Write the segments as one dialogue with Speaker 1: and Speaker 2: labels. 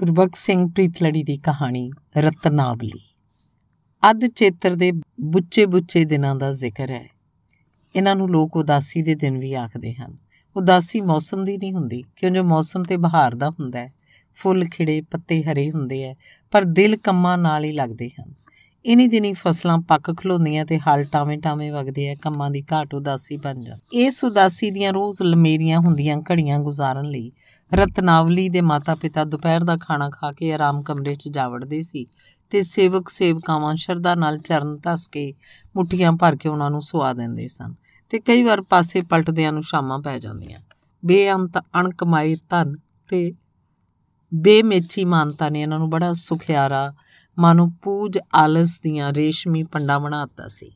Speaker 1: ਗੁਰਬਖਸ਼ ਸਿੰਘ ਪ੍ਰੀਤਲੜੀ ਦੀ ਕਹਾਣੀ ਰਤਨਾਵਲੀ ਅੱਧ ਚੇਤਰ ਦੇ ਬੁੱਚੇ-ਬੁੱਚੇ ਦਿਨਾਂ ਦਾ ਜ਼ਿਕਰ ਹੈ ਇਹਨਾਂ ਨੂੰ ਲੋਕ ਉਦਾਸੀ ਦੇ ਦਿਨ ਵੀ ਆਖਦੇ ਹਨ ਉਦਾਸੀ ਮੌਸਮ ਦੀ ਨਹੀਂ ਹੁੰਦੀ ਕਿਉਂ ਜੋ ਮੌਸਮ ਤੇ ਬਹਾਰ ਦਾ ਹੁੰਦਾ ਹੈ ਫੁੱਲ ਖਿੜੇ ਪੱਤੇ ਹਰੇ ਹੁੰਦੇ ਐ ਪਰ ਦਿਲ ਕੰਮਾਂ ਨਾਲ ਹੀ ਲੱਗਦੇ ਹਨ ਇਨੀ ਦਿਨੀ ਫਸਲਾਂ ਪੱਕ ਖਲੋਨੀਆਂ ਤੇ ਹਲ ਟਾਵੇਂ-ਟਾਵੇਂ ਵਗਦੇ ਐ ਕੰਮਾਂ ਦੀ ਘਾਟ ਉਦਾਸੀ ਬਣ ਜਾਂਦੀ ਇਸ ਉਦਾਸੀ ਦੀਆਂ ਰੋਜ਼ ਲਮੇਰੀਆਂ ਹੁੰਦੀਆਂ ਘੜੀਆਂ ਗੁਜ਼ਾਰਨ ਲਈ ਰਤਨਾਵਲੀ ਦੇ ਮਾਤਾ-ਪਿਤਾ ਦੁਪਹਿਰ ਦਾ ਖਾਣਾ ਖਾ ਕੇ ਆਰਾਮ ਕਮਰੇ 'ਚ ਜਾਵੜਦੇ ਸੀ ਤੇ ਸੇਵਕ ਸੇਵਕਾਵਾਂ ਸ਼ਰਧਾ ਨਾਲ ਚਰਨ ਧਸ ਕੇ ਮੁਠੀਆਂ ਭਰ ਕੇ ਉਹਨਾਂ ਨੂੰ ਸੁਆ ਦਿੰਦੇ ਸਨ ਤੇ ਕਈ ਵਾਰ ਪਾਸੇ ਪਲਟਦਿਆਂ ਨੂੰ ਸ਼ਾਮਾਂ ਪੈ ਜਾਂਦੀਆਂ ਬੇਅੰਤ ਅਣਕਮਾਈ ਧਨ ਤੇ ਬੇਮੇਚੀ ਮਾਨਤਾ ਨੇ ਇਹਨਾਂ ਨੂੰ ਬੜਾ ਸੁਖਿਆਰਾ ਮਾਨੋ ਪੂਜ ਆਲਸ ਦੀਆਂ ਰੇਸ਼ਮੀ ਪੰਡਾ ਬਣਾਤਾ ਸੀ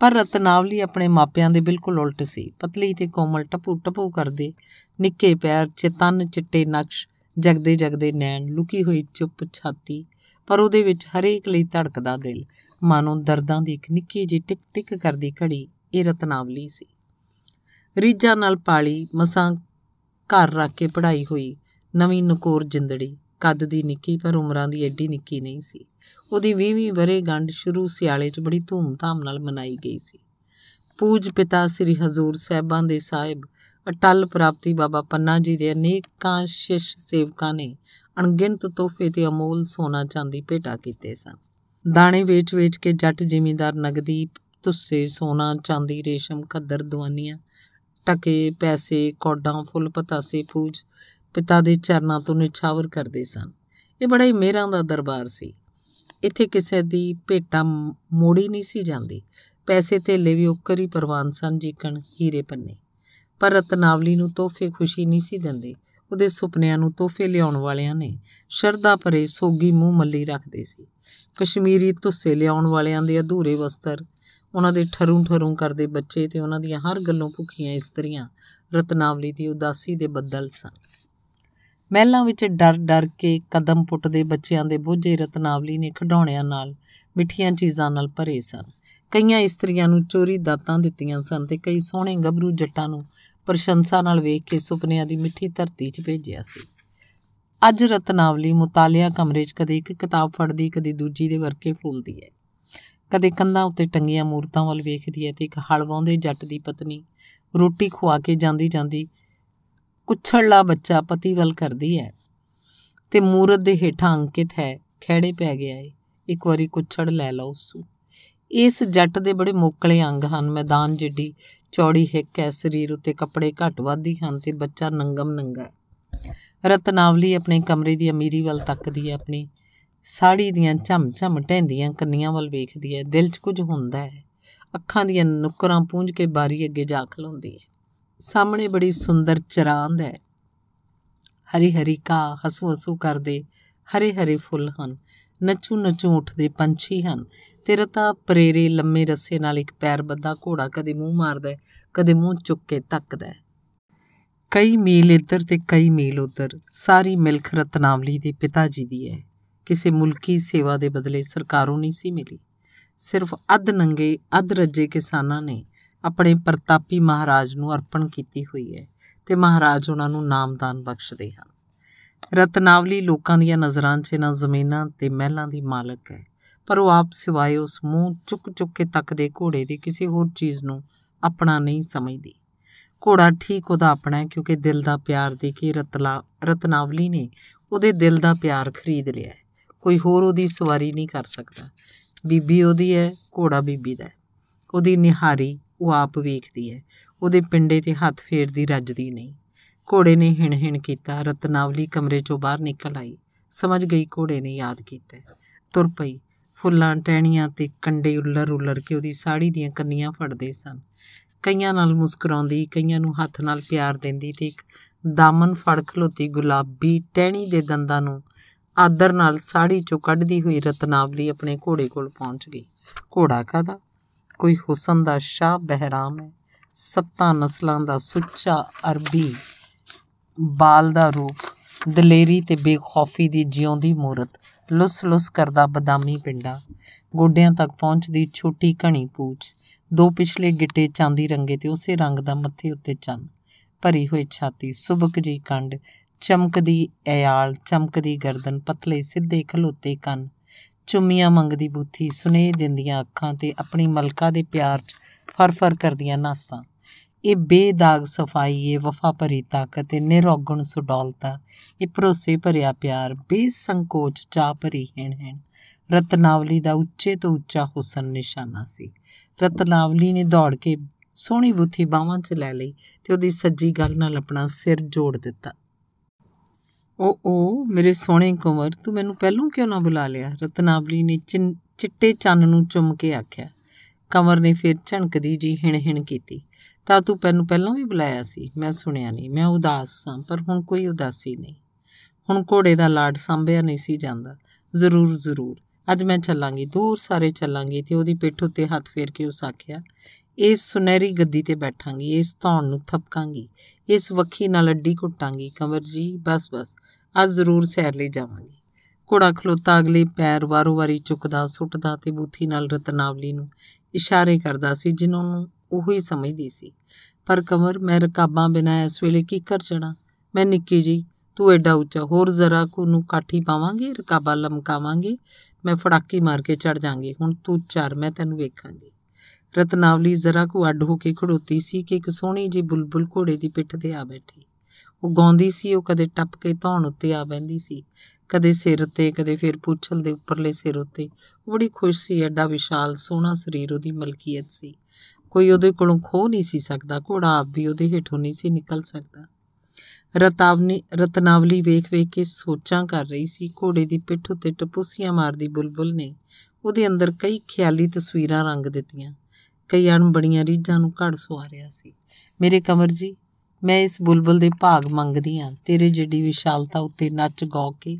Speaker 1: ਪਰ ਰਤਨਾਵਲੀ ਆਪਣੇ ਮਾਪਿਆਂ ਦੇ ਬਿਲਕੁਲ ਉਲਟ ਸੀ ਪਤਲੀ ਤੇ ਕੋਮਲ ਟਪੂ ਟਪੂ ਕਰਦੇ ਨਿੱਕੇ ਪੈਰ ਚਤਨ ਚਿੱਟੇ ਨਕਸ਼ ਜਗਦੇ ਜਗਦੇ ਨੈਣ ਲੁਕੀ ਹੋਈ ਚੁੱਪ ਛਾਤੀ ਪਰ ਉਹਦੇ ਵਿੱਚ ਹਰੇਕ ਲਈ ਧੜਕਦਾ ਦਿਲ ਮਾਨੋ ਦਰਦਾਂ ਦੀ ਇੱਕ ਨਿੱਕੀ ਜਿਹੀ ਟਿਕ ਟਿਕ ਕਰਦੀ ਘੜੀ ਇਹ ਰਤਨਾਵਲੀ ਸੀ ਰੀਜਾ ਨਾਲ ਪਾਲੀ ਮਸਾਂ ਘਰ ਰੱਖ ਕੇ ਪੜ੍ਹਾਈ ਹੋਈ ਨਵੀਂ ਨਕੋਰ ਜਿੰਦੜੀ ਕੱਦ ਦੀ ਨਿੱਕੀ ਪਰ ਉਮਰਾਂ ਦੀ ਐਡੀ ਨਿੱਕੀ ਨਹੀਂ ਸੀ ਉਹਦੀ 20ਵੀਂ ਗੰਡ ਸ਼ੁਰੂ ਸਿਆਲੇ 'ਚ ਬੜੀ ਧੂਮ-ਧਾਮ ਨਾਲ ਮਨਾਈ ਗਈ ਸੀ ਪੂਜ ਪਿਤਾ ਸ੍ਰੀ ਹਜ਼ੂਰ ਸਾਹਿਬਾਂ ਦੇ ਸਾਹਿਬ ਅਟਲ ਪ੍ਰਾਪਤੀ ਬਾਬਾ ਪੰਨਾ ਜੀ ਦੇ ਅਨੇਕਾਂ ਸ਼ਿਸ਼ ਸੇਵਕਾਂ ਨੇ ਅਣਗਿਣਤ ਤੋਹਫੇ ਤੇ ਅਮੋਲ ਸੋਨਾ ਚਾਂਦੀ ਭੇਟਾ ਕੀਤੇ ਸਨ ਦਾਣੇ ਵੇਚ-ਵੇਚ ਕੇ ਜੱਟ ਜ਼ਿਮੀਂਦਾਰ ਨਗਦੀ ਤੁਸੇ ਸੋਨਾ ਚਾਂਦੀ ਰੇਸ਼ਮ ਖੱਦਰ ਦਵਾਨੀਆਂ ਟਕੇ ਪੈਸੇ ਕੋਡਾਂ ਫੁੱਲ ਪਤਾਸੇ ਪੂਜ ਪਿਤਾ ਦੇ ਚਰਨਾਂ ਤੋਂ ਨਿਛਾਵਰ ਕਰਦੇ ਸਨ ਇਹ ਬੜਾ ਹੀ ਮਹਿਰਾਂ ਦਾ ਦਰਬਾਰ ਸੀ ਇੱਥੇ ਕਿਸੇ ਦੀ ਭੇਟਾ ਮੋੜੀ ਨਹੀਂ ਸੀ ਜਾਂਦੀ ਪੈਸੇ ਥੇਲੇ ਵੀ ਉੱਕਰ ਹੀ ਪਰਵਾਨ ਸਨ ਜੀਕਣ ਹੀਰੇ ਪੰਨੇ ਪਰ ਰਤਨਾਵਲੀ ਨੂੰ ਤੋਹਫੇ ਖੁਸ਼ੀ ਨਹੀਂ ਸੀ ਦਿੰਦੇ ਉਹਦੇ ਸੁਪਨਿਆਂ ਨੂੰ ਤੋਹਫੇ ਲਿਆਉਣ ਵਾਲਿਆਂ ਨੇ ਸ਼ਰਧਾ ਭਰੇ ਸੋਗੀ ਮੂੰਹ ਮੱਲੀ ਰੱਖਦੇ ਸੀ ਕਸ਼ਮੀਰੀ ਤੁਸੇ ਲਿਆਉਣ ਵਾਲਿਆਂ ਦੇ ਅਧੂਰੇ ਵਸਤਰ ਉਹਨਾਂ ਦੇ ਠਰੂ ਠਰੂ ਕਰਦੇ ਬੱਚੇ ਤੇ ਉਹਨਾਂ ਦੀਆਂ ਹਰ ਗੱਲੋਂ ਭੁੱਖੀਆਂ ਇਸਤਰੀਆਂ ਰਤਨਾਵਲੀ ਦੀ ਉਦਾਸੀ ਦੇ ਬੱਦਲ ਸਨ ਮਹਿਲਾਂ ਵਿੱਚ ਡਰ-ਡਰ ਕੇ ਕਦਮ ਪੁੱਟਦੇ ਬੱਚਿਆਂ ਦੇ ਬੋਝੇ ਰਤਨਾਵਲੀ ਨੇ ਖਡੌਣਿਆਂ ਨਾਲ ਮਿੱਠੀਆਂ ਚੀਜ਼ਾਂ ਨਾਲ ਭਰੇ ਸਨ ਕਈਆਂ ਇਸਤਰੀਆਂ ਨੂੰ ਚੋਰੀ ਦਾਤਾਂ ਦਿੱਤੀਆਂ ਸਨ ਤੇ ਕਈ ਸੋਹਣੇ ਗੱਭਰੂ ਜੱਟਾਂ ਨੂੰ ਪ੍ਰਸ਼ੰਸਾ ਨਾਲ ਵੇਖ ਕੇ ਸੁਪਨਿਆਂ ਦੀ ਮਿੱਠੀ ਧਰਤੀ 'ਚ ਭੇਜਿਆ ਸੀ ਅੱਜ ਰਤਨਾਵਲੀ ਮੁਤਾਲਿਆ ਕਮਰੇ 'ਚ ਕਦੇ ਇੱਕ ਕਿਤਾਬ ਫੜਦੀ ਕਦੇ ਦੂਜੀ ਦੇ ਵਰਕੇ ਫੁੱਲਦੀ ਹੈ ਕਦੇ ਕੰਧਾਂ ਉੱਤੇ ਟੰਗੀਆਂ ਮੂਰਤਾਂ ਵੱਲ ਵੇਖਦੀ ਹੈ ਤੇ ਇੱਕ ਹਲਵਾਉਂਦੇ ਜੱਟ ਦੀ ਪਤਨੀ ਰੋਟੀ ਖਵਾ ਕੇ ਜਾਂਦੀ ਜਾਂਦੀ ਕੁਛੜਲਾ ਬੱਚਾ ਪਤੀ ਵੱਲ ਕਰਦੀ ਹੈ ਤੇ ਮੂਰਤ ਦੇ ਹੇਠਾਂ ਅੰਕਿਤ ਹੈ ਖੜੇ ਪੈ ਗਿਆ ਏ ਇੱਕ ਵਾਰੀ ਕੁਛੜ ਲੈ ਲਓ ਸੂ ਇਸ ਜੱਟ ਦੇ ਬੜੇ ਮੋਕਲੇ ਅੰਗ ਹਨ ਮੈਦਾਨ ਜਿੱਡੀ ਚੌੜੀ ਹਿੱਕ ਹੈ ਸਰੀਰ ਉੱਤੇ ਕੱਪੜੇ ਘੱਟ ਵੱਧੀ ਹਨ ਤੇ ਬੱਚਾ ਨੰਗਮ ਨੰਗਾ ਰਤਨਾਵਲੀ ਆਪਣੇ ਕਮਰੇ ਦੀ ਅਮੀਰੀ ਵੱਲ ਤੱਕਦੀ ਹੈ ਆਪਣੀ ਸਾੜੀ ਦੀਆਂ ਝਮ ਝਮ ਟੈਂਦੀਆਂ ਕੰਨੀਆਂ ਵੱਲ ਵੇਖਦੀ ਹੈ ਦਿਲ 'ਚ ਕੁਝ ਹੁੰਦਾ ਹੈ ਅੱਖਾਂ ਦੀਆਂ ਨੁਕਰਾਂ ਪੂੰਝ ਕੇ ਬਾਰੀ ਅੱਗੇ ਜਾ ਖਲੋਂਦੀ ਹੈ ਸਾਹਮਣੇ ਬੜੀ ਸੁੰਦਰ ਚਰਾਂਦ ਹੈ ਹਰੀ ਹਰੀ ਕਾ ਹਸੂ ਹਸੂ ਕਰਦੇ ਹਰੇ ਹਰੇ ਫੁੱਲ ਹਨ ਨੱਚੂ ਨੱਚੂ ਉੱਠਦੇ ਪੰਛੀ ਹਨ ਤੇ ਰਤਾ ਪਰੇਰੇ ਲੰਮੇ ਰੱਸੇ ਨਾਲ ਇੱਕ ਪੈਰ ਬੱਦਾ ਘੋੜਾ ਕਦੇ ਮੂੰਹ ਮਾਰਦਾ ਕਦੇ ਮੂੰਹ ਚੁੱਕ ਕੇ ਤੱਕਦਾ ਕਈ ਮੀਲ ਇੱਧਰ ਤੇ ਕਈ ਮੀਲ ਉੱਧਰ ਸਾਰੀ ਮਿਲਖ ਰਤਨਾਵਲੀ ਦੇ ਪਿਤਾ ਜੀ ਦੀ ਹੈ ਕਿਸੇ ਮੁਲਕੀ ਸੇਵਾ ਦੇ ਬਦਲੇ ਸਰਕਾਰੋਂ ਨਹੀਂ ਸੀ ਮਿਲੀ ਸਿਰਫ ਅੱਧ ਨੰਗੇ ਅੱਧ ਰੱਜੇ ਕਿਸਾਨਾਂ ਨੇ ਆਪਣੇ ਪ੍ਰਤਾਪੀ ਮਹਾਰਾਜ ਨੂੰ ਅਰਪਣ ਕੀਤੀ ਹੋਈ ਹੈ ਤੇ ਮਹਾਰਾਜ ਉਹਨਾਂ ਨੂੰ ਨਾਮਦਾਨ ਬਖਸ਼ਦੇ ਹਨ ਰਤਨਾਵਲੀ ਲੋਕਾਂ ਦੀਆਂ ਨਜ਼ਰਾਂ 'ਚ ਇਹਨਾਂ ਜ਼ਮੀਨਾਂ ਤੇ ਮਹਿਲਾਂ ਦੀ ਮਾਲਕ ਹੈ ਪਰ ਉਹ ਆਪ ਸਿਵਾਏ ਉਸ ਮੂੰਹ ਚੁੱਕ ਚੁੱਕ ਕੇ ਤੱਕਦੇ ਘੋੜੇ ਦੀ ਕਿਸੇ ਹੋਰ ਚੀਜ਼ ਨੂੰ ਆਪਣਾ ਨਹੀਂ ਸਮਝਦੀ ਘੋੜਾ ਠੀਕ ਉਹਦਾ ਆਪਣਾ ਹੈ ਕਿਉਂਕਿ ਦਿਲ ਦਾ ਪਿਆਰ ਦੇ ਕੇ ਰਤਲਾ ਰਤਨਾਵਲੀ ਨੇ ਉਹਦੇ ਦਿਲ ਦਾ ਪਿਆਰ ਖਰੀਦ ਲਿਆ ਹੈ ਕੋਈ ਹੋਰ ਉਹਦੀ ਸਵਾਰੀ ਨਹੀਂ ਕਰ ਸਕਦਾ ਬੀਬੀ ਉਹਦੀ ਹੈ ਘੋੜਾ ਬੀਬੀ ਦਾ ਉਹਦੀ ਨਿਹਾਰੀ ਉਹ ਆਪ ਵੇਖਦੀ ਹੈ ਉਹਦੇ ਪਿੰਡੇ ਤੇ ਹੱਥ ਫੇਰਦੀ ਰੱਜਦੀ ਨਹੀਂ ਘੋੜੇ ਨੇ ਹਿਣ ਹਿਣ ਕੀਤਾ ਰਤਨਾਵਲੀ ਕਮਰੇ ਚੋਂ ਬਾਹਰ ਨਿਕਲ ਆਈ ਸਮਝ ਗਈ ਘੋੜੇ ਨੇ ਯਾਦ ਕੀਤਾ ਤੁਰ ਪਈ ਫੁੱਲਾਂ ਟਹਿਣੀਆਂ ਤੇ ਕੰਡੇ ਉੱਲਰ ਉੱਲਰ ਕੇ ਉਹਦੀ ਸਾੜੀ ਦੀਆਂ ਕੰਨੀਆਂ ਫੜਦੇ ਸਨ ਕਈਆਂ ਨਾਲ ਮੁਸਕਰਾਉਂਦੀ ਕਈਆਂ ਨੂੰ ਹੱਥ ਨਾਲ ਪਿਆਰ ਦਿੰਦੀ ਤੇ ਇੱਕ ਦਾਮਨ ਫੜ ਖਲੋਤੀ ਗੁਲਾਬੀ ਟਹਿਣੀ ਦੇ ਦੰਦਾਂ ਨੂੰ ਆਦਰ ਨਾਲ ਸਾੜੀ ਚੋਂ ਕੱਢਦੀ ਹੋਈ ਰਤਨਾਵਲੀ ਆਪਣੇ ਘੋੜੇ ਕੋਲ ਪਹੁੰਚ ਗਈ ਘੋੜਾ ਕਾਦਾ ਕੋਈ ਹੁਸਨ ਦਾ ਸ਼ਾਹ ਬਹਿਰਾਮ ਹੈ ਸੱਤਾਂ ਨਸਲਾਂ ਦਾ ਸੁੱਚਾ ਅਰਬੀ ਬਾਲ ਦਾ ਰੂਪ ਦਲੇਰੀ ਤੇ ਬੇਖੌਫੀ ਦੀ ਜਿਉਂਦੀ ਮੂਰਤ ਲੁੱਸ-ਲੁੱਸ ਕਰਦਾ ਬਦਾਮੀ ਪਿੰਡਾ ਗੋਡਿਆਂ ਤੱਕ ਪਹੁੰਚਦੀ ਛੋਟੀ ਘਣੀ ਪੂਛ ਦੋ ਪਿਛਲੇ ਗਿੱਟੇ ਚਾਂਦੀ ਰੰਗੇ ਤੇ ਉਸੇ ਰੰਗ ਦਾ ਮੱਥੇ ਉੱਤੇ ਚੰਨ ਭਰੀ ਹੋਈ ਛਾਤੀ ਸੁਬਕ ਜੀ ਕੰਡ ਚਮਕਦੀ ਐਯਾਲ ਚਮਕਦੀ ਗਰਦਨ ਪਤਲੇ ਸਿੱਧੇ ਖਲੋਤੇ ਕੰਨ ਚੁੰਮੀਆਂ ਮੰਗਦੀ ਬੁੱਥੀ ਸੁਨੇਹ ਦਿੰਦੀਆਂ ਅੱਖਾਂ ਤੇ ਆਪਣੀ ਮਲਕਾ ਦੇ ਪਿਆਰ 'ਚ ਫਰਫਰ ਕਰਦੀਆਂ ਨਾਸਾਂ ਇਹ ਬੇਦਾਗ ਸਫਾਈ ਇਹ ਵਫਾ ਭਰੀ ਤਾਕਤ ਇਹ ਨਿਰੋਗਣ ਸੁਡੌਲਤਾ ਇਹ ਭਰੋਸੇ ਭਰਿਆ ਪਿਆਰ ਬੇਸੰਕੋਚ ਚਾ ਭਰੀ ਹਣ ਹਣ ਰਤਨਾਵਲੀ ਦਾ ਉੱਚੇ ਤੋਂ ਉੱਚਾ ਹੁਸਨ ਨਿਸ਼ਾਨਾ ਸੀ ਰਤਨਾਵਲੀ ਨੇ ਦੌੜ ਕੇ ਸੋਹਣੀ ਬੁੱਥੀ ਬਾਹਾਂ 'ਚ ਲੈ ਲਈ ਤੇ ਉਹਦੀ ਸੱਜੀ ਗੱਲ ਨਾਲ ਆਪਣਾ ਸਿਰ ਜੋੜ ਦਿੱਤਾ ਓ ਓ ਮੇਰੇ ਸੋਹਣੇ ਕੁਮਰ ਤੂੰ ਮੈਨੂੰ ਪਹਿਲਾਂ ਕਿਉਂ ਨਾ ਬੁਲਾ ਲਿਆ ਰਤਨਾਵਲੀ ਨੇ ਚਿੱਟੇ ਚੰਨ ਨੂੰ ਚੁੰਮ ਕੇ ਆਖਿਆ ਕਮਰ ਨੇ ਫਿਰ ਝਣਕਦੀ ਜੀ ਹਿਣ-ਹਿਣ ਕੀਤੀ ਤਾਂ ਤੂੰ ਪੈਨੂੰ ਪਹਿਲਾਂ ਵੀ ਬੁਲਾਇਆ ਸੀ ਮੈਂ ਸੁਣਿਆ ਨਹੀਂ ਮੈਂ ਉਦਾਸ ਸਾਂ ਪਰ ਹੁਣ ਕੋਈ ਉਦਾਸੀ ਨਹੀਂ ਹੁਣ ਘੋੜੇ ਦਾ ਲਾਡ ਸੰਭਿਆ ਨਹੀਂ ਸੀ ਜਾਂਦਾ ਜ਼ਰੂਰ ਜ਼ਰੂਰ ਅੱਜ ਮੈਂ ਚੱਲਾਂਗੀ ਦੂਰ ਸਾਰੇ ਚੱਲਾਂਗੀ ਤੇ ਉਹਦੀ ਪਿੱਠ ਉੱਤੇ ਹੱਥ ਫੇਰ ਕੇ ਉਸ ਆਖਿਆ ਇਸ ਸੁਨਹਿਰੀ ਗੱਦੀ ਤੇ ਬੈਠਾਂਗੀ ਇਸ ਧੌਣ ਨੂੰ ਥਪਕਾਂਗੀ ਇਸ ਵਖੀ ਨਾਲ ਅੱਡੀ ਘੁੱਟਾਂਗੀ ਕਮਰ ਜੀ ਬਸ ਬਸ ਅੱਜ ਜ਼ਰੂਰ ਸੈਰ ਲਈ ਜਾਵਾਂਗੀ ਘੋੜਾ ਖਲੋਤਾ ਅਗਲੇ ਪੈਰ ਵਾਰੋ-ਵਾਰੀ ਚੁੱਕਦਾ ਸੁੱਟਦਾ ਤੇ ਬੂਥੀ ਨਾਲ ਰਤਨਾਵਲੀ ਨੂੰ ਇਸ਼ਾਰੇ ਕਰਦਾ ਸੀ ਜਿਨ੍ਹਾਂ ਨੂੰ ਉਹ ਹੀ ਸਮਝਦੀ ਸੀ ਪਰ ਕਮਰ ਮੈਂ ਰਕਾਬਾਂ ਬਿਨਾ ਇਸ ਵੇਲੇ ਕੀ ਕਰ ਜਣਾ ਮੈਂ ਨਿੱਕੀ ਜੀ ਤੂੰ ਐਡਾ ਉੱਚਾ ਹੋਰ ਜ਼ਰਾ ਕੋ ਨੂੰ ਕਾਠੀ ਪਾਵਾਂਗੇ ਰਕਾਬਾਂ ਲਮਕਾਵਾਂਗੇ ਮੈਂ ਫੜਾਕੀ ਮਾਰ ਕੇ ਚੜ ਜਾਾਂਗੇ ਹੁਣ ਤੂੰ ਚੜ ਮੈਂ ਤੈਨੂੰ ਵੇਖਾਂਗੀ ਰਤਨਾਵਲੀ ਜ਼ਰਾ ਕੋ ਅੱਡ ਹੋ ਕੇ ਖੜੋਤੀ ਸੀ ਕਿ ਇੱਕ ਸੋਹਣੀ ਜੀ ਬੁਲਬੁਲ ਘੋੜੇ ਦੀ ਪਿੱਠ ਤੇ ਆ ਬੈਠੀ ਉਹ ਗਾਉਂਦੀ ਸੀ ਉਹ ਕਦੇ ਟੱਪ ਕੇ ਧੌਣ ਉੱਤੇ ਆ ਬੈੰਦੀ ਸੀ ਕਦੇ ਸਿਰ ਉੱਤੇ ਕਦੇ ਫਿਰ ਪੁੱਛਲ ਦੇ ਉੱਪਰਲੇ ਸਿਰ ਉੱਤੇ ਉਹ ਬੜੀ ਖੁਸ਼ ਸੀ ਐਡਾ ਵਿਸ਼ਾਲ ਸੋਹਣਾ ਸਰੀਰ ਉਹਦੀ ਮਲਕੀਅਤ ਸੀ ਕੋਈ ਉਹਦੇ ਕੋਲੋਂ ਖੋ ਨਹੀਂ ਸੀ ਸਕਦਾ ਘੋੜਾ ਆਪ ਵੀ ਉਹਦੇ ਹੇਠੋਂ ਨਹੀਂ ਸੀ ਨਿਕਲ ਸਕਦਾ ਰਤਾਵਨੀ ਰਤਨਾਵਲੀ ਵੇਖ-ਵੇਖ ਕੇ ਸੋਚਾਂ ਕਰ ਰਹੀ ਸੀ ਘੋੜੇ ਦੀ ਪਿੱਠ ਉੱਤੇ ਟਪੂਸੀਆਂ ਮਾਰਦੀ ਬੁਲਬੁਲ ਨੇ ਉਹਦੇ ਅੰਦਰ ਕਈ ਖਿਆਲੀ ਤਸਵੀਰਾਂ ਰੰਗ ਦਿੱਤੀਆਂ ਕਈ ਬੜੀਆਂ ਰੀਝਾਂ ਨੂੰ ਘੜ ਸੁਆ ਸੀ ਮੇਰੇ ਕਮਰ ਜੀ ਮੈਂ ਇਸ ਬੁਲਬੁਲ ਦੇ ਭਾਗ ਮੰਗਦੀ ਆ ਤੇਰੇ ਜਿੱਡੀ ਵਿਸ਼ਾਲਤਾ ਉੱਤੇ ਨੱਚ ਗਾ ਕੇ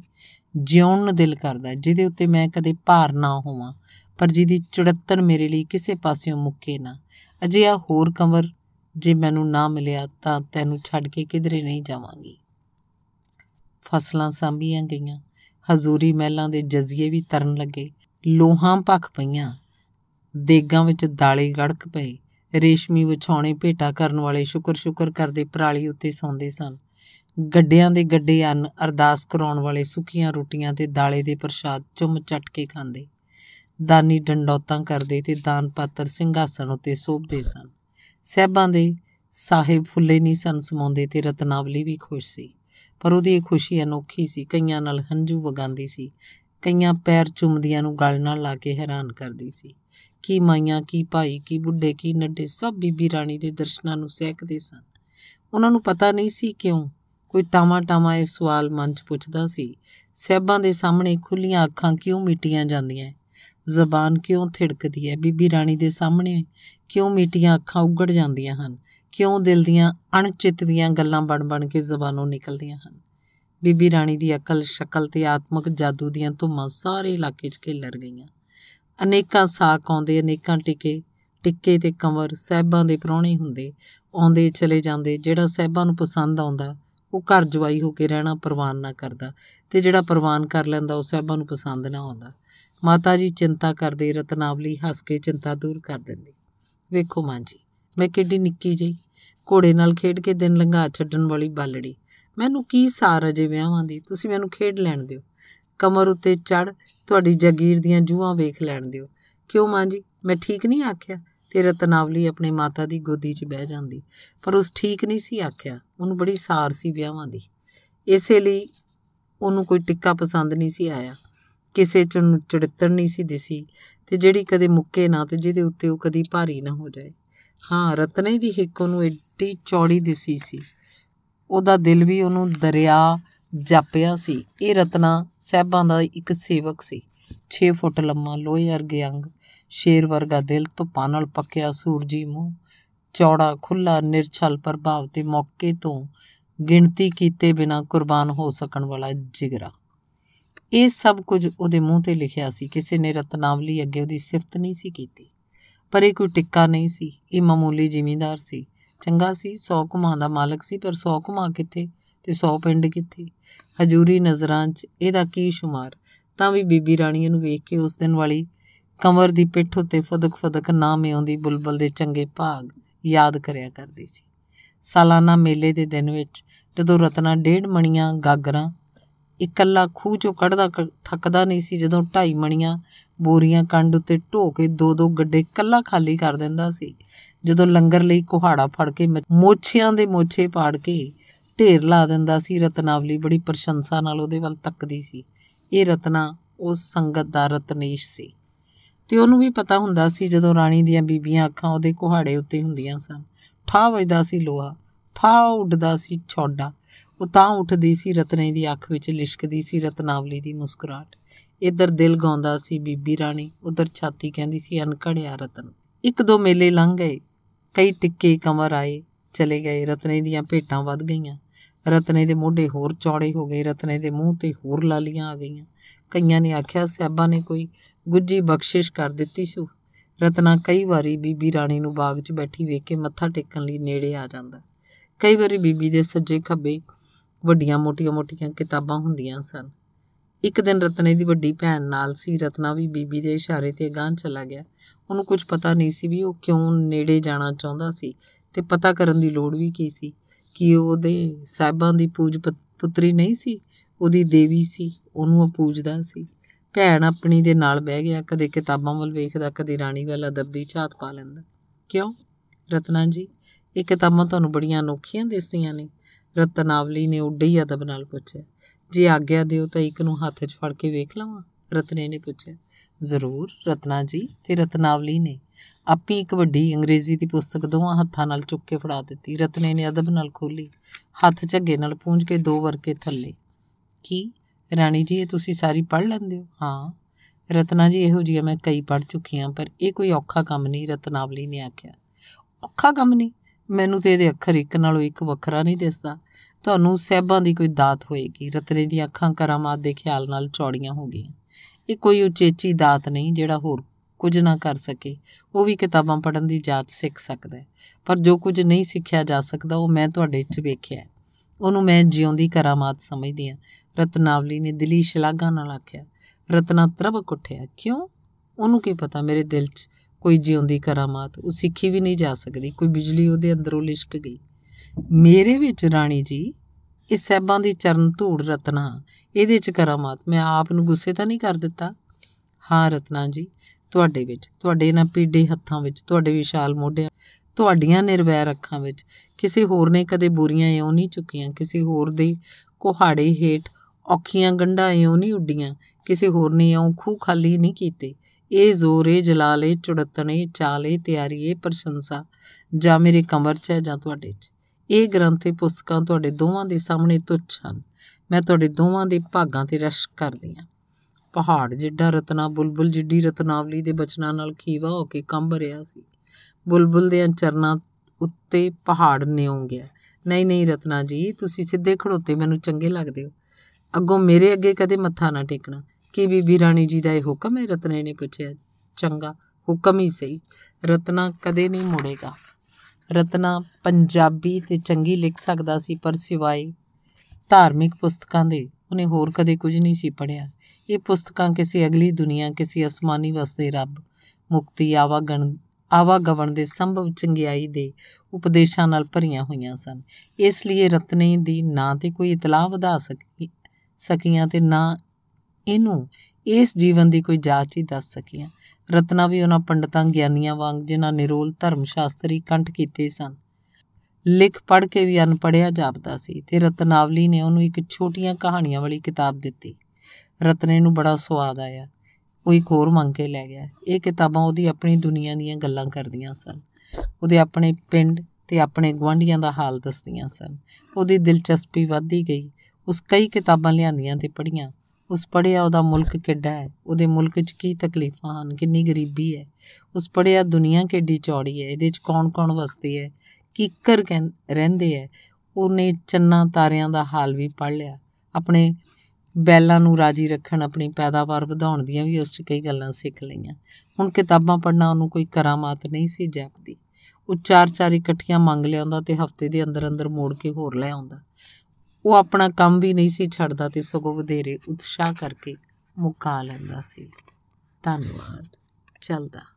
Speaker 1: ਜਿਉਣ ਨੂੰ ਦਿਲ ਕਰਦਾ ਜਿਹਦੇ ਉੱਤੇ ਮੈਂ ਕਦੇ ਭਾਰ ਨਾ ਹੋਵਾਂ ਪਰ ਜਿਹਦੀ ਚੜੱਤਣ ਮੇਰੇ ਲਈ ਕਿਸੇ ਪਾਸਿਓਂ ਮੁੱਕੇ ਨਾ ਅਜੇ ਆ ਹੋਰ ਕਮਰ ਜੇ ਮੈਨੂੰ ਨਾ ਮਿਲਿਆ ਤਾਂ ਤੈਨੂੰ ਛੱਡ ਕੇ ਕਿਧਰੇ ਨਹੀਂ ਜਾਵਾਂਗੀ ਫਸਲਾਂ ਸਾਂਭੀਆਂ ਗਈਆਂ ਹਜ਼ੂਰੀ ਮਹਿਲਾਂ ਦੇ ਜਜ਼ੀਏ ਵੀ ਤਰਨ ਲੱਗੇ ਲੋਹਾਂ ਭਖ ਪਈਆਂ ਦੇਗਾਂ ਵਿੱਚ ਦਾਲੇ ਗੜਕ ਪਏ ਰੇਸ਼ਮੀ ਵਿਛਾਉਣੇ ਭੇਟਾ ਕਰਨ ਵਾਲੇ ਸ਼ੁਕਰ ਸ਼ੁਕਰ ਕਰਦੇ ਪ੍ਰਾਲੀ ਉੱਤੇ ਸੌਂਦੇ ਸਨ ਗੱਡਿਆਂ ਦੇ ਗੱਡੇ ਅੰਨ ਅਰਦਾਸ ਕਰਾਉਣ ਵਾਲੇ ਸੁੱਕੀਆਂ ਰੋਟੀਆਂ ਤੇ ਦਾਲੇ ਦੇ ਪ੍ਰਸ਼ਾਦ ਚੁੰਮ ਚਟ ਕੇ ਖਾਂਦੇ ਦਾਨੀ ਡੰਡੋਤਾਂ ਕਰਦੇ ਤੇ ਦਾਨ ਪਾਤਰ ਸਿੰਘਾਸਣ ਉੱਤੇ ਸੋਭਦੇ ਸਨ ਸਹਿਬਾਂ ਦੇ ਸਾਹਿਬ ਫੁੱਲੇ ਨਹੀਂ ਸਨ ਸਮਾਉਂਦੇ ਤੇ ਰਤਨਾਵਲੀ ਵੀ ਖੁਸ਼ ਸੀ ਪਰ ਉਹਦੀ ਖੁਸ਼ੀ ਅਨੋਖੀ ਸੀ ਕਈਆਂ ਨਾਲ ਹੰਝੂ ਵਗਾਉਂਦੀ ਸੀ ਕਈਆਂ ਪੈਰ ਚੁੰਮਦੀਆਂ ਨੂੰ ਗਲ ਨਾਲ ਲਾ ਕੇ ਹੈਰਾਨ ਕਰਦੀ ਸੀ ਕੀ ਮਾਈਆਂ ਕੀ ਭਾਈ ਕੀ ਬੁੱਢੇ ਕੀ ਨੱਡੇ ਸਭ ਬੀਬੀ ਰਾਣੀ ਦੇ ਦਰਸ਼ਨਾਂ ਨੂੰ ਸਹਿਕਦੇ ਸਨ ਉਹਨਾਂ ਨੂੰ ਪਤਾ ਨਹੀਂ ਸੀ ਕਿਉਂ ਕੋਈ ਟਾਵਾ ਟਾਵਾ ਇਹ ਸਵਾਲ ਮਨ 'ਚ ਪੁੱਛਦਾ ਸੀ ਸਹਿਬਾਂ ਦੇ ਸਾਹਮਣੇ ਖੁੱਲੀਆਂ ਅੱਖਾਂ ਕਿਉਂ ਮਿਟੀਆਂ ਜਾਂਦੀਆਂ ਜ਼ਬਾਨ ਕਿਉਂ ਥਿੜਕਦੀ ਹੈ ਬੀਬੀ ਰਾਣੀ ਦੇ ਸਾਹਮਣੇ ਕਿਉਂ ਮਿਟੀਆਂ ਅੱਖਾਂ ਉਗੜ ਜਾਂਦੀਆਂ ਹਨ ਕਿਉਂ ਦਿਲ ਦੀਆਂ ਅਣਚਿਤਵੀਆਂ ਗੱਲਾਂ ਬਣ-ਬਣ ਕੇ ਜ਼ਬਾਨੋਂ ਨਿਕਲਦੀਆਂ ਹਨ ਬੀਬੀ ਰਾਣੀ ਦੀ ਅਕਲ ਸ਼ਕਲ ਤੇ ਆਤਮਿਕ ਜਾਦੂ ਦੀਆਂ ਧੁੰਮਾਂ ਸਾਰੇ ਇਲਾਕੇ 'ਚ ਖੇਲਰ ਗਈਆਂ ਅਨੇਕਾਂ ਸਾਖ ਆਉਂਦੇ ਅਨੇਕਾਂ ਟਿੱਕੇ ਟਿੱਕੇ ਤੇ ਕੰਵਰ ਸਹਿਬਾਂ ਦੇ ਪ੍ਰਾਹੁਣੇ ਹੁੰਦੇ ਆਉਂਦੇ ਚਲੇ ਜਾਂਦੇ ਜਿਹੜਾ ਸਹਿਬਾਂ ਨੂੰ ਪਸੰਦ ਆਉਂਦਾ ਉਹ ਘਰ ਜਵਾਈ ਹੋ ਕੇ ਰਹਿਣਾ ਪ੍ਰਵਾਨ ਨਾ ਕਰਦਾ ਤੇ ਜਿਹੜਾ ਪ੍ਰਵਾਨ ਕਰ ਲੈਂਦਾ ਉਹ ਸਹਿਬਾਂ ਨੂੰ ਪਸੰਦ ਨਾ ਆਉਂਦਾ ਮਾਤਾ ਜੀ ਚਿੰਤਾ ਕਰਦੇ ਰਤਨਾਵਲੀ ਹੱਸ ਕੇ ਚਿੰਤਾ ਦੂਰ ਕਰ ਦਿੰਦੀ ਵੇਖੋ ਮਾਂ ਜੀ ਮੈਂ ਕਿੱਡੀ ਨਿੱਕੀ ਜੀ ਘੋੜੇ ਨਾਲ ਖੇਡ ਕੇ ਦਿਨ ਲੰਘਾ ਛੱਡਣ ਵਾਲੀ ਬਾਲੜੀ ਮੈਨੂੰ ਕੀ ਸਾਰ ਅਜੇ ਵਿਆਹਾਂ ਦੀ ਤੁਸੀਂ ਮੈਨੂੰ ਖੇਡ ਲੈਣ ਦਿਓ ਕਮਰ ਉੱਤੇ ਚੜ ਤੁਹਾਡੀ ਜਾਗੀਰ ਦੀਆਂ ਜੂਹਾਂ ਵੇਖ ਲੈਣ ਦਿਓ ਕਿਉਂ ਮਾਂ ਜੀ ਮੈਂ ਠੀਕ ਨਹੀਂ ਆਖਿਆ ਤੇ ਰਤਨਾਵਲੀ ਆਪਣੇ ਮਾਤਾ ਦੀ ਗੋਦੀ 'ਚ ਬਹਿ ਜਾਂਦੀ ਪਰ ਉਸ ਠੀਕ ਨਹੀਂ ਸੀ ਆਖਿਆ ਉਹਨੂੰ ਬੜੀ ਸਾਰ ਸੀ ਵਿਆਹਾਂ ਦੀ ਇਸੇ ਲਈ ਉਹਨੂੰ ਕੋਈ ਟਿੱਕਾ ਪਸੰਦ ਨਹੀਂ ਸੀ ਆਇਆ ਕਿਸੇ ਚ ਚੜਿੱਤਰ ਨਹੀਂ ਸੀ ਦਿਸੀ ਤੇ ਜਿਹੜੀ ਕਦੇ ਮੁੱਕੇ ਨਾ ਤੇ ਜਿਹਦੇ ਉੱਤੇ ਉਹ ਕਦੀ ਭਾਰੀ ਨਾ ਹੋ ਜਾਏ ਹਾਂ ਰਤਨੇ ਦੀ ਹਿੱਕ ਉਹਨੂੰ ਏਡੀ ਚੌੜੀ ਦਿਸੀ ਸੀ ਉਹਦਾ ਦਿਲ ਵੀ ਉਹਨੂੰ ਦਰਿਆ ਜਾਪਿਆ ਸੀ ਇਹ ਰਤਨਾ ਸਹਿਬਾਂ ਦਾ ਇੱਕ ਸੇਵਕ ਸੀ 6 ਫੁੱਟ ਲੰਮਾ ਲੋਹੇ ਵਰਗੇ ਅੰਗ ਸ਼ੇਰ ਵਰਗਾ ਦਿਲ ਧੁੱਪਾਂ ਨਾਲ ਪੱਕਿਆ ਸੂਰਜੀ ਮੂੰਹ ਚੌੜਾ ਖੁੱਲਾ ਨਿਰਛਲ ਪ੍ਰਭਾਵ ਤੇ ਮੌਕੇ ਤੋਂ ਗਿਣਤੀ ਕੀਤੇ ਬਿਨਾ ਕੁਰਬਾਨ ਹੋ ਸਕਣ ਵਾਲਾ ਜਿਗਰਾ ਇਹ ਸਭ ਕੁਝ ਉਹਦੇ ਮੂੰਹ ਤੇ ਲਿਖਿਆ ਸੀ ਕਿਸੇ ਨੇ ਰਤਨਾਵਲੀ ਅੱਗੇ ਉਹਦੀ ਸਿਫਤ ਨਹੀਂ ਸੀ ਕੀਤੀ ਪਰ ਇਹ ਕੋਈ ਟਿੱਕਾ ਨਹੀਂ ਸੀ ਇਹ ਮਾਮੂਲੀ ਜ਼ਿਮੀਂਦਾਰ ਸੀ ਚੰਗਾ ਸੀ 100 ਕੁਮਾਂ ਦਾ ਮਾਲਕ ਸੀ ਪਰ 100 ਕੁਮਾਂ ਕਿੱਥੇ ਤੇ 100 ਪਿੰਡ ਕਿੱਥੇ ਹਜੂਰੀ ਨਜ਼ਰਾਂ 'ਚ ਇਹਦਾ ਕੀ شمار ਤਾਂ ਵੀ ਬੀਬੀ ਰਾਣੀ ਨੂੰ ਵੇਖ ਕੇ ਉਸ ਦਿਨ ਵਾਲੀ ਕਮਰ ਦੀ ਪਿੱਠ ਉੱਤੇ ਫਦਕ ਫਦਕ ਨਾਮ ਆਉਂਦੀ ਬੁਲਬਲ ਦੇ ਚੰਗੇ ਭਾਗ ਯਾਦ ਕਰਿਆ ਕਰਦੀ ਸੀ ਸਾਲਾਨਾ ਮੇਲੇ ਦੇ ਦਿਨ ਵਿੱਚ ਜਦੋਂ ਰਤਨਾ ਡੇਢ ਮਣੀਆਂ ਗਾਗਰਾਂ ਇਕੱਲਾ ਖੂਹ ਚੋਂ ਕੱਢਦਾ ਥੱਕਦਾ ਨਹੀਂ ਸੀ ਜਦੋਂ ਢਾਈ ਮਣੀਆਂ ਬੋਰੀਆਂ ਕੰਡ ਉੱਤੇ ਢੋ ਕੇ ਦੋ ਦੋ ਗੱਡੇ ਇਕੱਲਾ ਖਾਲੀ ਕਰ ਦਿੰਦਾ ਸੀ ਜਦੋਂ ਲੰਗਰ ਲਈ ਕੁਹਾੜਾ ਫੜ ਕੇ ਮੋਛਿਆਂ ਦੇ ਮੋਛੇ ਪਾੜ ਕੇ ਢੇਰ ਲਾ ਦਿੰਦਾ ਸੀ ਰਤਨਾਵਲੀ ਬੜੀ ਪ੍ਰਸ਼ੰਸਾ ਨਾਲ ਉਹਦੇ ਵੱਲ ਤੱਕਦੀ ਸੀ ਇਹ ਰਤਨਾ ਉਸ ਸੰਗਤ ਦਾ ਰਤਨੇਸ਼ ਸੀ ਤੇ ਉਹਨੂੰ ਵੀ ਪਤਾ ਹੁੰਦਾ ਸੀ ਜਦੋਂ ਰਾਣੀ ਦੀਆਂ ਬੀਬੀਆਂ ਅੱਖਾਂ ਉਹਦੇ ਕੁਹਾੜੇ ਉੱਤੇ ਹੁੰਦੀਆਂ ਸਨ ਠਾ ਵੱਜਦਾ ਸੀ ਲੋਹਾ ਠਾ ਉੱਡਦਾ ਸੀ ਛੋਡਾ ਉਹ ਤਾਂ ਉੱਠਦੀ ਸੀ ਰਤਨੇ ਦੀ ਅੱਖ ਵਿੱਚ ਲਿਸ਼ਕਦੀ ਸੀ ਰਤਨਾਵਲੀ ਦੀ ਮੁਸਕਰਾਟ ਇਧਰ ਦਿਲ ਗਾਉਂਦਾ ਸੀ ਬੀਬੀ ਰਾਣੀ ਉਧਰ ਛਾਤੀ ਕਹਿੰਦੀ ਸੀ ਅਨਕੜਿਆ ਰਤਨ ਇੱਕ ਦੋ ਮੇਲੇ ਲੰਘ ਗਏ ਕਈ ਟਿੱਕੇ ਕਮਰ ਆਏ ਚਲੇ ਗਏ ਰਤਨੇ ਦੀਆਂ ਭੇਟਾਂ ਵੱਧ ਗਈਆਂ ਰਤਨੇ ਦੇ ਮੋਢੇ ਹੋਰ ਚੌੜੇ ਹੋ ਗਏ ਰਤਨੇ ਦੇ ਮੂੰਹ ਤੇ ਹੋਰ ਲਾਲੀਆਂ ਆ ਗਈਆਂ ਕਈਆਂ ਨੇ ਆਖਿਆ ਸਿਆਬਾ ਨੇ ਕੋਈ ਗੁੱਜੀ ਬਖਸ਼ਿਸ਼ ਕਰ ਦਿੱਤੀ ਸੂ ਰਤਨਾ ਕਈ ਵਾਰੀ ਬੀਬੀ ਰਾਣੀ ਨੂੰ ਬਾਗ 'ਚ ਬੈਠੀ ਵੇਖ ਕੇ ਮੱਥਾ ਟੇਕਣ ਲਈ ਨੇੜੇ ਆ ਜਾਂਦਾ ਕਈ ਵਾਰੀ ਬੀਬੀ ਦੇ ਸੱਜੇ ਖੱਬੇ ਵੱਡੀਆਂ ਮੋਟੀਆਂ-ਮੋਟੀਆਂ ਕਿਤਾਬਾਂ ਹੁੰਦੀਆਂ ਸਨ ਇੱਕ ਦਿਨ ਰਤਨੇ ਦੀ ਵੱਡੀ ਭੈਣ ਨਾਲ ਸੀ ਰਤਨਾ ਵੀ ਬੀਬੀ ਦੇ ਇਸ਼ਾਰੇ ਤੇ ਗਾਂ ਚਲਾ ਗਿਆ ਉਹਨੂੰ ਕੁਝ ਪਤਾ ਨਹੀਂ ਸੀ ਵੀ ਉਹ ਕਿਉਂ ਨੇੜੇ ਜਾਣਾ ਚਾਹੁੰਦਾ ਸੀ ਤੇ ਪਤਾ ਕਰਨ ਦੀ ਲੋੜ ਵੀ ਕੀ ਸੀ ਕਿ ਉਹਦੇ ਸਾਹਿਬਾਂ ਦੀ ਪੂਜ ਪੁੱਤਰੀ ਨਹੀਂ ਸੀ ਉਹਦੀ ਦੇਵੀ ਸੀ ਉਹਨੂੰ ਉਹ ਪੂਜਦਾ ਸੀ ਭੈਣ ਆਪਣੀ ਦੇ ਨਾਲ ਬਹਿ ਗਿਆ ਕਦੇ ਕਿਤਾਬਾਂ ਵੱਲ ਵੇਖਦਾ ਕਦੇ ਰਾਣੀ ਵੱਲ ਅਦਬ ਦੀ ਝਾਤ ਪਾ ਲੈਂਦਾ ਕਿਉਂ ਰਤਨਾ ਜੀ ਇਹ ਕਿਤਾਬਾਂ ਤੁਹਾਨੂੰ ਬੜੀਆਂ ਅਨੋਖੀਆਂ ਦਿਸਦੀਆਂ ਨੇ ਰਤਨਾਵਲੀ ਨੇ ਉੱਡੇ ਹੀ ਅਦਬ ਨਾਲ ਪੁੱਛਿਆ ਜੇ ਆਗਿਆ ਦਿਓ ਤਾਂ ਇੱਕ ਨੂੰ ਹੱਥ 'ਚ ਫੜ ਕੇ ਵੇਖ ਲਵਾਂ ਰਤਨੇ ਨੇ ਪੁੱਛਿਆ ਜ਼ਰੂਰ ਰਤਨਾ ਜੀ ਤੇ ਰਤਨਾਵਲੀ ਨੇ ਆਪੀ ਇੱਕ ਵੱਡੀ ਅੰਗਰੇਜ਼ੀ ਦੀ ਪੁਸਤਕ ਦੋਵਾਂ ਹੱਥਾਂ ਨਾਲ ਚੁੱਕ ਕੇ ਫੜਾ ਦਿੱਤੀ ਰਤਨੇ ਨੇ ਅਦਬ ਨਾਲ ਖੋਲੀ ਹੱਥ ਝੱਗੇ ਨਾਲ ਪੂੰਝ ਕੇ ਦੋ ਵਰਕੇ ਥੱਲੇ ਕੀ ਰਾਣੀ ਜੀ ਇਹ ਤੁਸੀਂ ਸਾਰੀ ਪੜ੍ਹ ਲੈਂਦੇ ਹੋ ਹਾਂ ਰਤਨਾ ਜੀ ਇਹੋ ਜਿਹੀਆਂ ਮੈਂ ਕਈ ਪੜ੍ਹ ਚੁੱਕੀ ਹਾਂ ਪਰ ਇਹ ਕੋਈ ਔਖਾ ਕੰਮ ਨਹੀਂ ਰਤਨਾਵਲੀ ਨੇ ਆਖਿਆ ਔਖਾ ਕੰਮ ਨਹੀਂ ਮੈਨੂੰ ਤੇ ਇਹਦੇ ਅੱਖਰ ਇੱਕ ਨਾਲੋਂ ਇੱਕ ਵੱਖਰਾ ਨਹੀਂ ਦਿਸਦਾ ਤੁਹਾਨੂੰ ਸਹਿਬਾਂ ਦੀ ਕੋਈ ਦਾਤ ਹੋਏਗੀ ਰਤਨੇ ਦੀਆਂ ਅੱਖਾਂ ਕਰਾਮਾਤ ਦੇ ਖਿਆਲ ਨਾਲ ਚੌੜੀਆਂ ਹੋ ਗਈਆਂ ਇਹ ਕੋਈ ਉਚੇਚੀ ਦਾਤ ਨਹੀਂ ਜਿਹੜਾ ਹੋਰ ਕੁਝ ਨਾ ਕਰ ਸਕੇ ਉਹ ਵੀ ਕਿਤਾਬਾਂ ਪੜਨ ਦੀ ਜਾਤ ਸਿੱਖ ਸਕਦਾ ਹੈ ਪਰ ਜੋ ਕੁਝ ਨਹੀਂ ਸਿੱਖਿਆ ਜਾ ਸਕਦਾ ਉਹ ਮੈਂ ਤੁਹਾਡੇ ਵਿੱਚ ਵੇਖਿਆ ਉਹਨੂੰ ਮੈਂ ਜਿਉਂਦੀ ਕਰਾਮਾਤ ਸਮਝਦੀ ਹਾਂ ਰਤਨਾਵਲੀ ਨੇ ਦਿਲੀ ਸ਼ਲਾਘਾ ਨਾਲ ਆਖਿਆ ਰਤਨਾ ਤਰਬਕ ਉੱਠਿਆ ਕਿਉਂ ਉਹਨੂੰ ਕੀ ਪਤਾ ਮੇਰੇ ਦਿਲ 'ਚ ਕੋਈ ਜਿਉਂਦੀ ਕਰਾਮਾਤ ਉਹ ਸਿੱਖੀ ਵੀ ਨਹੀਂ ਜਾ ਸਕਦੀ ਕੋਈ ਬਿਜਲੀ ਉਹਦੇ ਅੰਦਰੋਂ ਲਿਸ਼ਕ ਗਈ ਮੇਰੇ ਵਿੱਚ ਰਾਣੀ ਜੀ ਇਹ ਸਹਿਬਾਂ ਦੀ ਚਰਨ ਧੂੜ ਰਤਨਾ ਇਹਦੇ ਚ ਕਰਾਮਾਤ ਮੈਂ ਆਪ ਨੂੰ ਗੁੱਸੇ ਤਾਂ ਨਹੀਂ ਕਰ ਦਿੱਤਾ ਹਾਂ ਰਤਨਾ ਜੀ ਤੁਹਾਡੇ ਵਿੱਚ ਤੁਹਾਡੇ ਨਾ ਪੀੜੇ ਹੱਥਾਂ ਵਿੱਚ ਤੁਹਾਡੇ ਵਿਸ਼ਾਲ ਮੋਢਿਆਂ ਤੁਹਾਡੀਆਂ ਨਿਰਵੈਰ ਅੱਖਾਂ ਵਿੱਚ ਕਿਸੇ ਹੋਰ ਨੇ ਕਦੇ ਬੁਰੀਆਂ ਇਉਂ ਨਹੀਂ ਚੁੱਕੀਆਂ ਕਿਸੇ ਹੋਰ ਦੇ ਕੋਹਾੜੇ ਹੇਠ ਔਖੀਆਂ ਗੰਢਾਂ ਇਉਂ ਨਹੀਂ ਉੱਡੀਆਂ ਕਿਸੇ ਹੋਰ ਨੇ ਇਉਂ ਖੂ ਖਾਲੀ ਨਹੀਂ ਕੀਤੇ ਇਹ ਜ਼ੋਰ ਇਹ ਜਲਾਲ ਇਹ ਚੁੜਤਣੇ ਚਾਲੇ ਤਿਆਰੀ ਇਹ ਪ੍ਰਸ਼ੰਸਾ ਜਾਂ ਮੇਰੇ ਕਮਰ 'ਚ ਹੈ ਜਾਂ ਤੁਹਾਡੇ 'ਚ ਇਹ ਗ੍ਰੰਥੇ ਪੁਸਤਕਾਂ ਤੁਹਾਡੇ ਦੋਵਾਂ ਦੇ ਸਾਹਮਣੇ ਤੁੱਛ ਹਨ ਮੈਂ ਤੁਹਾਡੇ ਦੋਵਾਂ ਦੇ ਭਾਗਾਂ ਤੇ ਰਸ਼ ਕਰਦੀ ਹਾਂ ਪਹਾੜ ਜਿੱਡਾ ਰਤਨਾ ਬੁਲਬੁਲ ਜਿੱਡੀ ਰਤਨਾਵਲੀ ਦੇ ਬਚਨਾਂ ਨਾਲ ਖੀਵਾ ਹੋ ਕੇ ਕੰਬ ਰਿਹਾ ਸੀ ਬੁਲਬੁਲ ਦੇ ਚਰਨਾਂ ਉੱਤੇ ਪਹਾੜ ਨਿਉਂ ਗਿਆ ਨਹੀਂ ਨਹੀਂ ਰਤਨਾ ਜੀ ਤੁਸੀਂ ਸਿੱਧੇ ਖੜੋਤੇ ਮੈਨੂੰ ਚੰਗੇ ਲੱਗਦੇ ਹੋ ਅੱਗੋਂ ਮੇਰੇ ਅੱਗੇ ਕਦੇ ਮੱਥਾ ਨਾ ਟੇਕਣਾ ਕੀ ਬੀਬੀ ਰਾਣੀ ਜੀ ਦਾ ਇਹ ਹੁਕਮ ਹੈ ਰਤਨੇ ਨੇ ਪੁੱਛਿਆ ਚੰਗਾ ਹੁਕਮ ਹੀ ਸਹੀ ਰਤਨਾ ਕਦੇ ਨਹੀਂ ਮੁੜੇਗਾ ਰਤਨਾ ਪੰਜਾਬੀ ਤੇ ਚੰਗੀ ਲਿਖ ਸਕਦਾ ਸੀ ਪਰ ਸਿਵਾਏ ਧਾਰਮਿਕ ਪੁਸਤਕਾਂ ਦੇ ਉਹਨੇ ਹੋਰ ਕਦੇ ਕੁਝ ਨਹੀਂ ਸੀ ਪੜਿਆ ਇਹ ਪੁਸਤਕਾਂ ਕਿਸੇ ਅਗਲੀ ਦੁਨੀਆ ਕਿਸੇ ਅਸਮਾਨੀ ਵਸਦੇ ਰੱਬ ਮੁਕਤੀ ਆਵਾਗਣ ਆਵਾਗਵਣ ਦੇ ਸੰਭਵ ਚੰਗਿਆਈ ਦੇ ਉਪਦੇਸ਼ਾਂ ਨਾਲ ਭਰੀਆਂ ਹੋਈਆਂ ਸਨ ਇਸ ਲਈ ਰਤਨੇ ਦੀ ਨਾ ਤੇ ਕੋਈ ਇਤਲਾਹ ਵਧਾ ਸਕੀ ਸਕੀਆਂ ਤੇ ਨਾ ਇਹਨੂੰ ਇਸ ਜੀਵਨ ਦੀ ਕੋਈ ਜਾਂਚ ਹੀ ਦੱਸ ਸਕੀਆਂ ਰਤਨਾ ਵੀ ਉਹਨਾਂ ਪੰਡਤਾਂ ਗਿਆਨੀਆਂ ਵਾਂਗ ਜਿਨ੍ਹਾਂ ਨਿਰੋਲ ਧਰਮ ਸ਼ਾਸਤਰੀ ਕੰਠ ਕੀਤੇ ਸਨ ਲਿਖ ਪੜ੍ਹ ਕੇ ਵੀ ਅਨਪੜਿਆ ਜਾਪਦਾ ਸੀ ਤੇ ਰਤਨਾਵਲੀ ਨੇ ਉਹਨੂੰ ਇੱਕ ਛੋਟੀਆਂ ਕਹਾਣੀਆਂ ਵਾਲੀ ਕਿਤਾਬ ਦਿੱਤੀ ਰਤਨੇ ਨੂੰ ਬੜਾ ਸਵਾਦ ਆਇਆ ਉਹ ਇੱਕ ਹੋਰ ਮੰਗ ਕੇ ਲੈ ਗਿਆ ਇਹ ਕਿਤਾਬਾਂ ਉਹਦੀ ਆਪਣੀ ਦੁਨੀਆ ਦੀਆਂ ਗੱਲਾਂ ਕਰਦੀਆਂ ਸਨ ਉਹਦੇ ਆਪਣੇ ਪਿੰਡ ਤੇ ਆਪਣੇ ਗਵਾਂਢੀਆਂ ਦਾ ਹਾਲ ਦੱਸਦੀਆਂ ਸਨ ਉਹਦੀ ਦਿਲਚਸਪੀ ਵਧਦੀ ਗਈ ਉਸ ਕਈ ਕਿਤਾਬਾਂ ਲਿਆਂਦੀਆਂ ਤੇ ਪੜ੍ਹੀਆਂ ਉਸ ਪੜਿਆ ਉਹਦਾ ਮੁਲਕ ਕਿੱਡਾ ਹੈ ਉਹਦੇ ਮੁਲਕ 'ਚ ਕੀ ਤਕਲੀਫਾਂ ਹਨ ਕਿੰਨੀ ਗਰੀਬੀ ਹੈ ਉਸ ਪੜਿਆ ਦੁਨੀਆ ਕਿੱਡੀ ਚੌੜੀ ਹੈ ਇਹਦੇ 'ਚ ਕੌਣ-ਕੌਣ ਵਸਦੀ ਹੈ ਕੀਕਰ ਰਹਿੰਦੇ ਐ ਉਹਨੇ ਚੰਨਾ ਤਾਰਿਆਂ ਦਾ ਹਾਲ ਵੀ ਪੜ ਲਿਆ ਆਪਣੇ ਬੈਲਾਂ ਨੂੰ ਰਾਜੀ ਰੱਖਣ ਆਪਣੀ ਪੈਦਾਵਾਰ ਵਧਾਉਣ ਦੀਆਂ ਵੀ ਉਸ 'ਚ ਕਈ ਗੱਲਾਂ ਸਿੱਖ ਲਈਆਂ ਹੁਣ ਕਿਤਾਬਾਂ ਪੜਨਾ ਉਹਨੂੰ ਕੋਈ ਕਰਾਮਾਤ ਨਹੀਂ ਸੀ ਜਾਪਦੀ ਉਹ ਚਾਰ-ਚਾਰ ਇਕੱਠੀਆਂ ਮੰਗ ਲਿਆਉਂਦਾ ਤੇ ਹਫਤੇ ਦੇ ਅੰਦਰ-ਅੰਦਰ ਮੋੜ ਕੇ ਹੋਰ ਲੈ ਆਉਂਦਾ ਉਹ ਆਪਣਾ ਕੰਮ ਵੀ ਨਹੀਂ ਸੀ ਛੱਡਦਾ ਤੇ ਸਗੋਂ ਵਧੇਰੇ ਉਤਸ਼ਾਹ ਕਰਕੇ ਮੁਕਾ ਲੈਂਦਾ ਸੀ ਧੰਨਵਾਦ ਚਲਦਾ